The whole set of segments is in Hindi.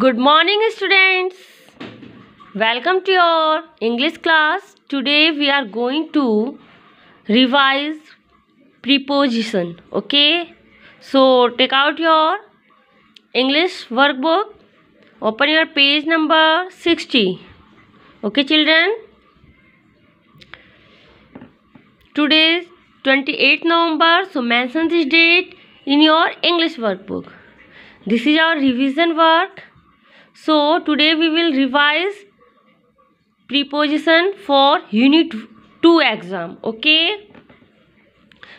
Good morning students. Welcome to your English class. Today we are going to revise preposition. Okay. So take out your English workbook. Open your page number 60. Okay children. Today is 28 November. So mention this date in your English workbook. This is our revision work. So today we will revise preposition for unit 2 exam. Okay.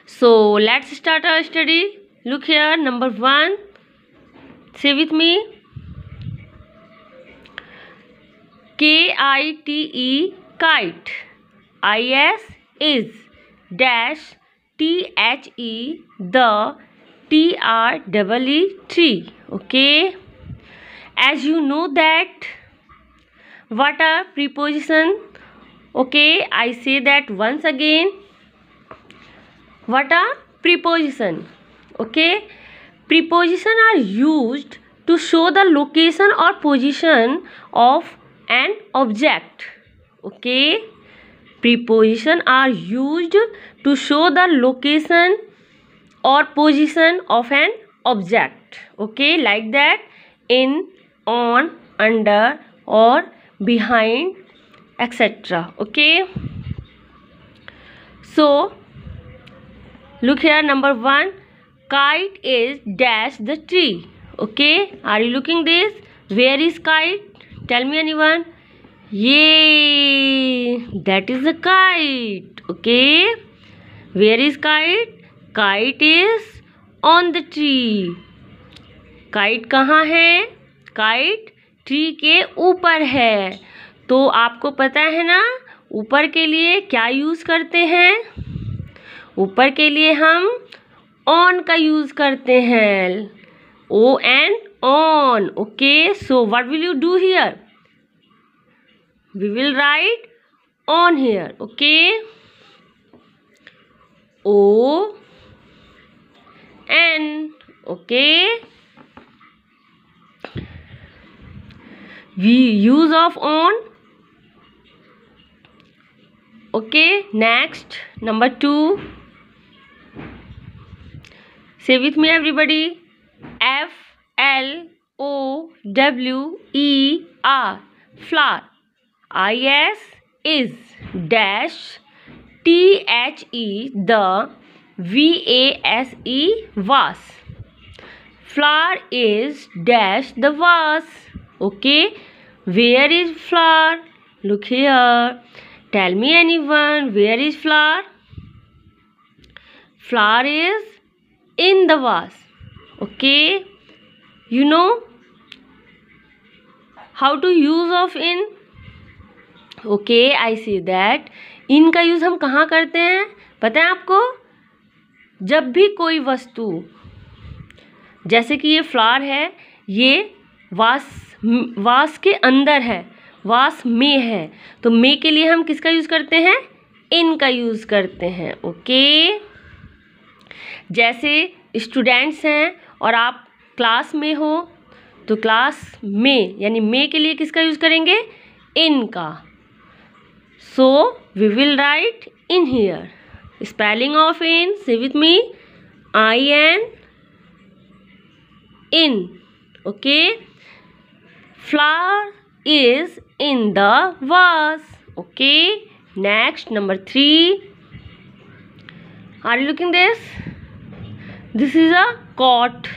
So let's start our study. Look here number 1. Say with me. K-I-T-E kite. I-S is dash T-H-E the T-R-E-E tree. Okay as you know that what are preposition okay i say that once again what are preposition okay preposition are used to show the location or position of an object okay preposition are used to show the location or position of an object okay like that in on under और behind etcetera okay so look here number 1 kite is dash the tree okay are you looking this where is kite tell me anyone yay that is a kite okay where is kite kite is on the tree kite kahan hai kite tree के ऊपर है तो आपको पता है ना ऊपर के लिए क्या यूज़ करते हैं ऊपर के लिए हम ऑन का यूज़ करते हैं O N on okay so what will you do here we will write on here okay O N okay we use of on okay next number 2 say with me everybody f l o w e r flower i s is dash t h e the v a s e vase flower is dash the vase okay where is flower look here tell me any one where is flower flower is in the vase okay you know how to use of in okay I see that in का यूज़ हम कहाँ करते हैं पता है आपको जब भी कोई वस्तु जैसे कि ये फ्लार है ये वास वास के अंदर है वास में है तो मे के लिए हम किसका यूज़ करते हैं इन का यूज़ करते हैं ओके जैसे स्टूडेंट्स हैं और आप क्लास में हो तो क्लास में यानी मे के लिए किसका यूज़ करेंगे इन का so we will write in here spelling of in see with me I N in okay flower is in the vase okay next number 3 are you looking this this is a cot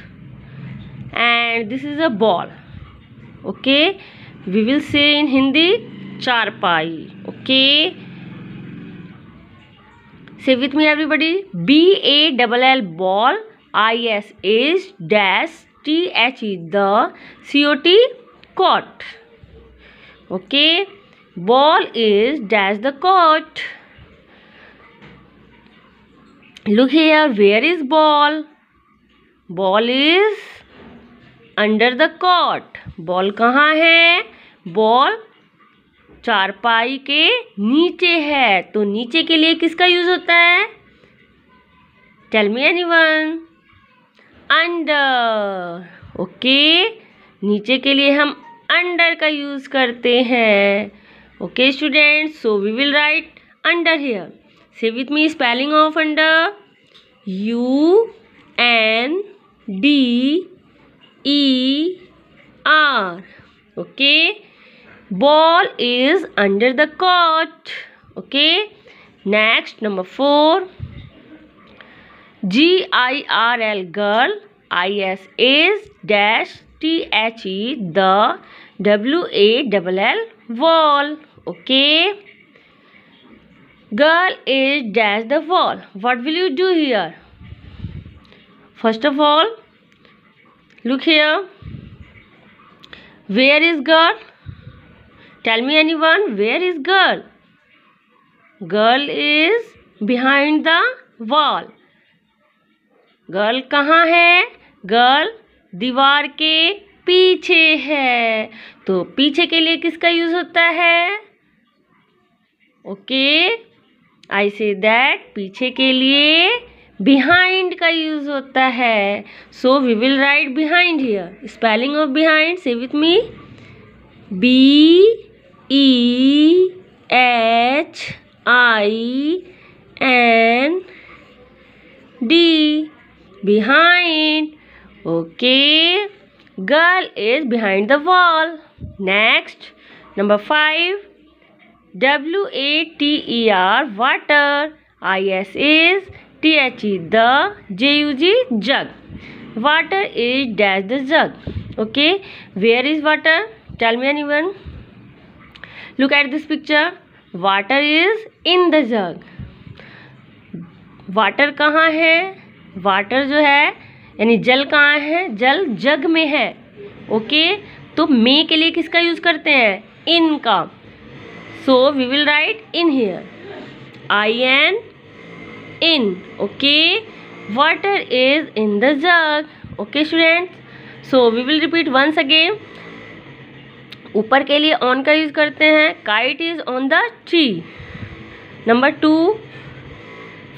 and this is a ball okay we will say in hindi charpai okay say with me everybody b a double l ball i s is dash t h e T H c o t caught okay ball is dash the caught look here where is ball ball is under the cot ball kahan hai ball चारपाई के नीचे है तो नीचे के लिए किसका यूज होता है tell me any one under okay नीचे के लिए हम अंडर का यूज़ करते हैं okay student so we will write under here से with me spelling of under U N D E R okay ball is under the cot okay next number four G I R L girl I S as dash T H E the W A double L wall okay girl is dash the wall what will you do here first of all look here where is girl tell me any one where is girl girl is behind the wall girl कहाँ है गर्ल दीवार के पीछे है तो पीछे के लिए किसका यूज होता है ओके आई से दैट पीछे के लिए बिहाइंड का यूज होता है so we will write behind here spelling of behind से with me B E H I N D behind okay girl is behind the wall next number 5 w a t e r water i s is t h e the j u g jug water is dash the jug okay where is water tell me anyone look at this picture water is in the jug water कहाँ है वाटर जो है यानी जल कहाँ है जल जग में है ओके तो मे के लिए किसका यूज करते हैं इन का so we will write in here I N in okay water is in the jug okay student so we will repeat once again ऊपर के लिए ऑन का यूज करते हैं kite is on the tree number two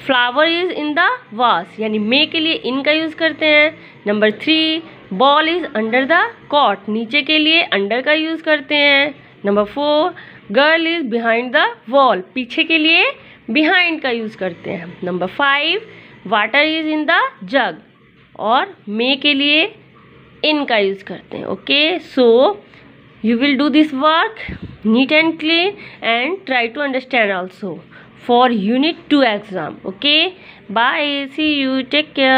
flower is in the vase यानी मे के लिए इन का यूज़ करते हैं number three ball is under the cot नीचे के लिए अंडर का यूज़ करते हैं number four girl is behind the wall पीछे के लिए बिहाइंड का यूज़ करते हैं number five water is in the jug और मे के लिए इन का यूज़ करते हैं okay so you will do this work neat and clean and try to understand also for unit 2 exam okay bye see you take care